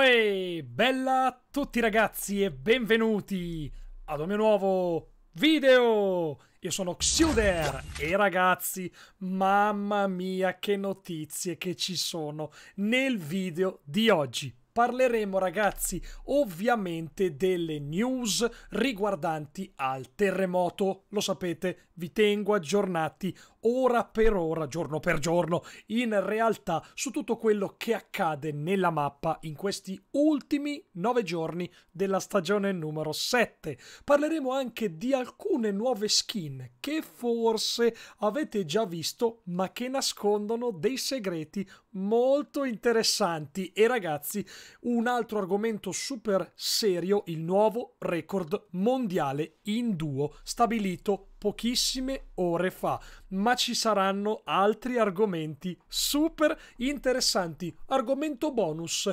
Uè, bella a tutti ragazzi e benvenuti ad un mio nuovo video! Io sono Xuder e ragazzi, mamma mia che notizie che ci sono nel video di oggi! parleremo ragazzi ovviamente delle news riguardanti al terremoto. Lo sapete, vi tengo aggiornati ora per ora, giorno per giorno, in realtà su tutto quello che accade nella mappa in questi ultimi nove giorni della stagione numero 7. Parleremo anche di alcune nuove skin che forse avete già visto ma che nascondono dei segreti molto interessanti. E ragazzi, un altro argomento super serio, il nuovo record mondiale in duo stabilito pochissime ore fa, ma ci saranno altri argomenti super interessanti. Argomento bonus.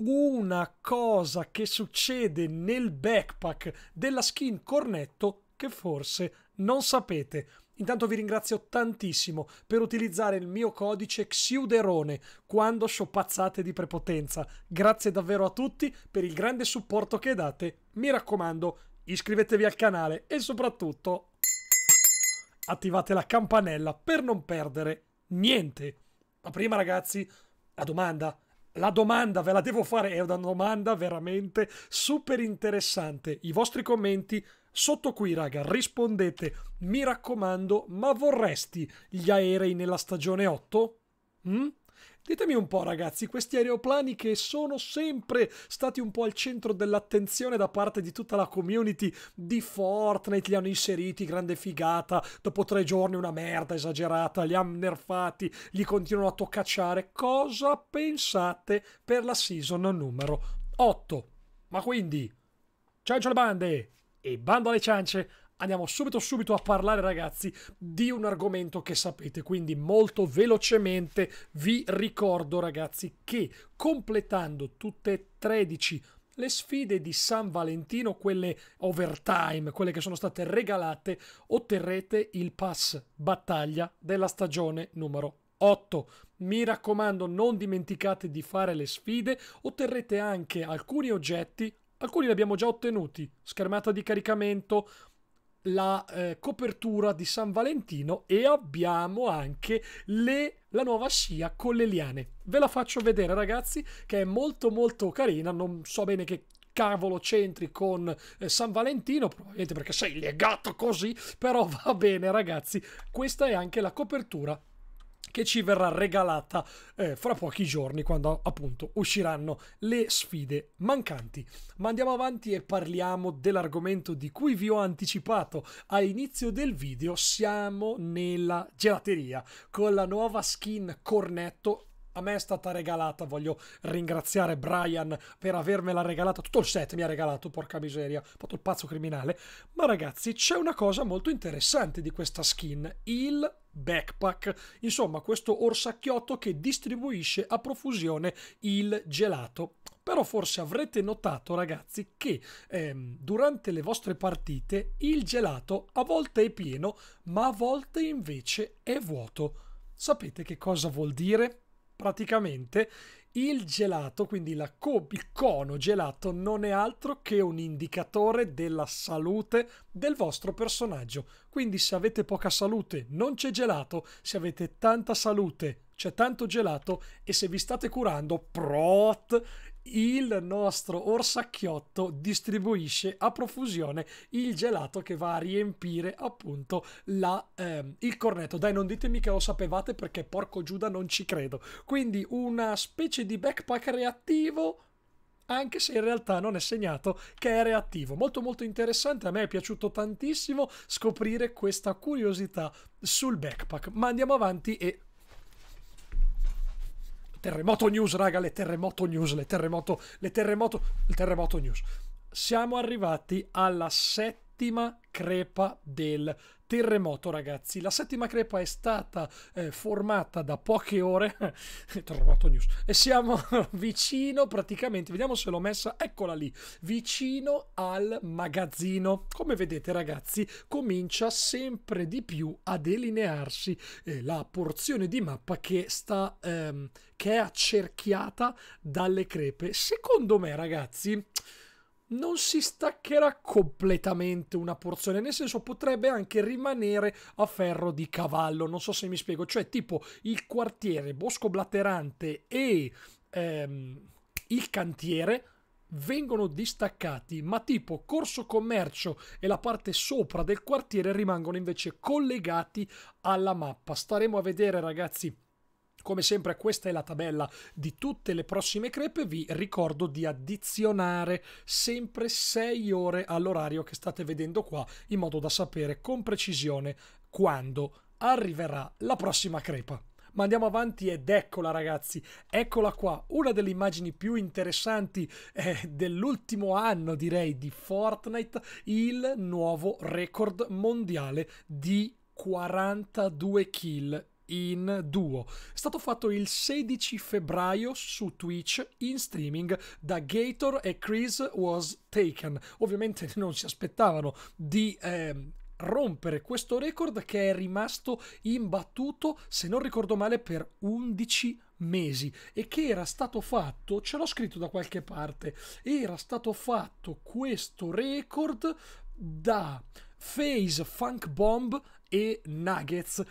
Una cosa che succede nel backpack della skin Cornetto che forse non sapete. Intanto vi ringrazio tantissimo per utilizzare il mio codice Xiuderone quando sciopazzate di prepotenza. Grazie davvero a tutti per il grande supporto che date. Mi raccomando, iscrivetevi al canale e soprattutto attivate la campanella per non perdere niente. Ma prima ragazzi, la domanda, la domanda ve la devo fare, è una domanda veramente super interessante. I vostri commenti sotto qui raga rispondete mi raccomando ma vorresti gli aerei nella stagione 8? Mm? Ditemi un po' ragazzi, questi aeroplani che sono sempre stati un po' al centro dell'attenzione da parte di tutta la community di Fortnite, li hanno inseriti, grande figata, dopo tre giorni una merda esagerata, li hanno nerfati, li continuano a toccacciare. Cosa pensate per la season numero 8? Ma quindi, ciao ciao le bande! E bando alle ciance, andiamo subito subito a parlare ragazzi di un argomento che sapete quindi molto velocemente vi ricordo ragazzi che completando tutte e 13 le sfide di San Valentino, quelle overtime, quelle che sono state regalate, otterrete il pass battaglia della stagione numero 8. Mi raccomando, non dimenticate di fare le sfide, otterrete anche alcuni oggetti Alcuni li abbiamo già ottenuti, schermata di caricamento, la eh, copertura di San Valentino e abbiamo anche le, la nuova scia con le liane. Ve la faccio vedere ragazzi che è molto molto carina, non so bene che cavolo c'entri con eh, San Valentino, probabilmente perché sei legato così, però va bene ragazzi, questa è anche la copertura che ci verrà regalata eh, fra pochi giorni quando appunto usciranno le sfide mancanti. Ma andiamo avanti e parliamo dell'argomento di cui vi ho anticipato all'inizio del video, siamo nella gelateria con la nuova skin Cornetto a me è stata regalata. Voglio ringraziare Brian per avermela regalata. Tutto il set mi ha regalato, porca miseria, ho fatto il pazzo criminale. Ma ragazzi, c'è una cosa molto interessante di questa skin, il backpack, insomma questo orsacchiotto che distribuisce a profusione il gelato. Però forse avrete notato ragazzi che ehm, durante le vostre partite il gelato a volte è pieno ma a volte invece è vuoto. Sapete che cosa vuol dire? praticamente il gelato, quindi co- il cono gelato, non è altro che un indicatore della salute del vostro personaggio. Quindi se avete poca salute non c'è gelato, se avete tanta salute c'è tanto gelato e se vi state curando, prot, il nostro orsacchiotto distribuisce a profusione il gelato che va a riempire appunto la, ehm, il cornetto. Dai, non ditemi che lo sapevate perché porco Giuda non ci credo. Quindi una specie di backpack reattivo anche se in realtà non è segnato che è reattivo. Molto molto interessante, a me è piaciuto tantissimo scoprire questa curiosità sul backpack, ma andiamo avanti e Terremoto news, raga, le terremoto news, le terremoto, le terremoto, le terremoto news. Siamo arrivati alla settima crepa del terremoto, ragazzi. La settima crepa è stata eh, formata da poche ore. terremoto news. E siamo vicino, praticamente, vediamo se l'ho messa. Eccola lì, vicino al magazzino. Come vedete, ragazzi, comincia sempre di più a delinearsi eh, la porzione di mappa che sta. Ehm, che è accerchiata dalle crepe. Secondo me, ragazzi non si staccherà completamente una porzione, nel senso potrebbe anche rimanere a ferro di cavallo, non so se mi spiego, cioè tipo il quartiere, Bosco Blatterante e ehm, il cantiere vengono distaccati, ma tipo corso commercio e la parte sopra del quartiere rimangono invece collegati alla mappa. Staremo a vedere ragazzi come sempre questa è la tabella di tutte le prossime crepe, vi ricordo di addizionare sempre 6 ore all'orario che state vedendo qua in modo da sapere con precisione quando arriverà la prossima crepa ma andiamo avanti ed eccola ragazzi, eccola qua, una delle immagini più interessanti eh, dell'ultimo anno direi di Fortnite, il nuovo record mondiale di 42 kill in duo. È stato fatto il 16 febbraio su Twitch in streaming da Gator e Chris Was Taken. Ovviamente non si aspettavano di... Ehm, rompere questo record che è rimasto imbattuto, se non ricordo male, per 11 mesi e che era stato fatto, ce l'ho scritto da qualche parte, era stato fatto questo record da face Funk Bomb e Nuggets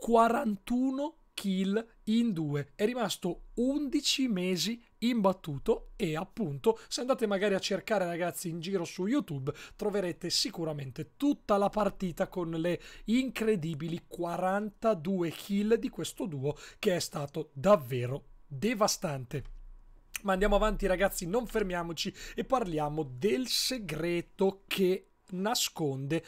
41 kill in due. È rimasto 11 mesi imbattuto e appunto se andate magari a cercare ragazzi in giro su YouTube troverete sicuramente tutta la partita con le incredibili 42 kill di questo duo che è stato davvero devastante. Ma andiamo avanti ragazzi, non fermiamoci e parliamo del segreto che nasconde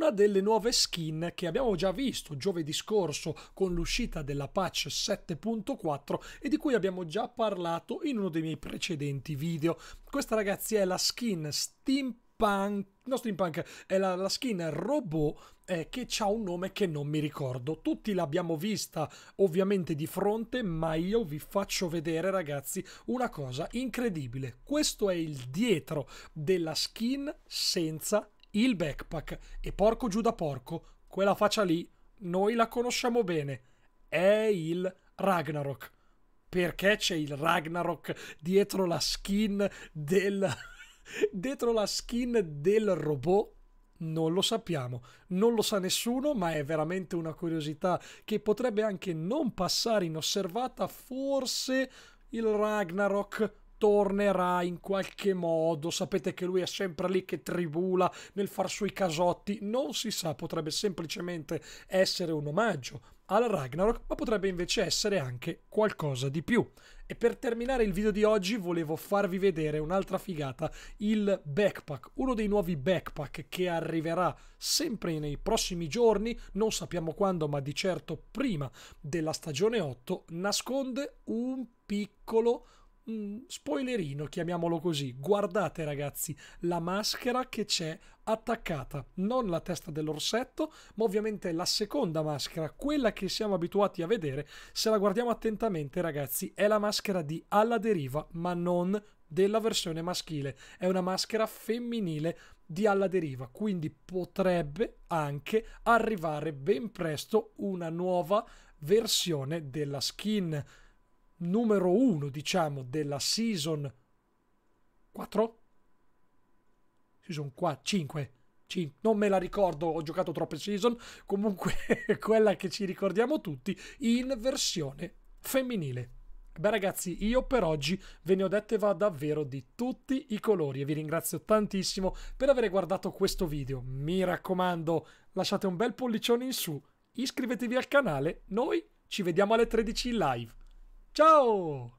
una delle nuove skin che abbiamo già visto giovedì scorso con l'uscita della patch 7.4 e di cui abbiamo già parlato in uno dei miei precedenti video. Questa ragazzi è la skin steampunk, no steampunk, è la, la skin robot eh, che ha un nome che non mi ricordo. Tutti l'abbiamo vista ovviamente di fronte, ma io vi faccio vedere ragazzi una cosa incredibile. Questo è il dietro della skin senza il backpack e porco giù da porco, quella faccia lì noi la conosciamo bene. È il Ragnarok. Perché c'è il Ragnarok dietro la skin del dietro la skin del robot? Non lo sappiamo, non lo sa nessuno, ma è veramente una curiosità che potrebbe anche non passare inosservata, forse il Ragnarok tornerà in qualche modo. Sapete che lui è sempre lì che tribula nel far sui casotti. Non si sa, potrebbe semplicemente essere un omaggio al Ragnarok, ma potrebbe invece essere anche qualcosa di più. E per terminare il video di oggi volevo farvi vedere un'altra figata, il backpack, uno dei nuovi backpack che arriverà sempre nei prossimi giorni, non sappiamo quando, ma di certo prima della stagione 8, nasconde un piccolo spoilerino, chiamiamolo così. Guardate ragazzi, la maschera che c'è attaccata, non la testa dell'orsetto, ma ovviamente la seconda maschera, quella che siamo abituati a vedere. Se la guardiamo attentamente ragazzi, è la maschera di alla deriva, ma non della versione maschile. È una maschera femminile di alla deriva, quindi potrebbe anche arrivare ben presto una nuova versione della skin numero uno, diciamo, della season 4? Season 4, 5. 5. Non me la ricordo, ho giocato troppe season. Comunque, quella che ci ricordiamo tutti in versione femminile. Beh ragazzi, io per oggi ve ne ho dette va davvero di tutti i colori e vi ringrazio tantissimo per aver guardato questo video. Mi raccomando, lasciate un bel pollicione in su, iscrivetevi al canale, noi ci vediamo alle 13 live. Tchau!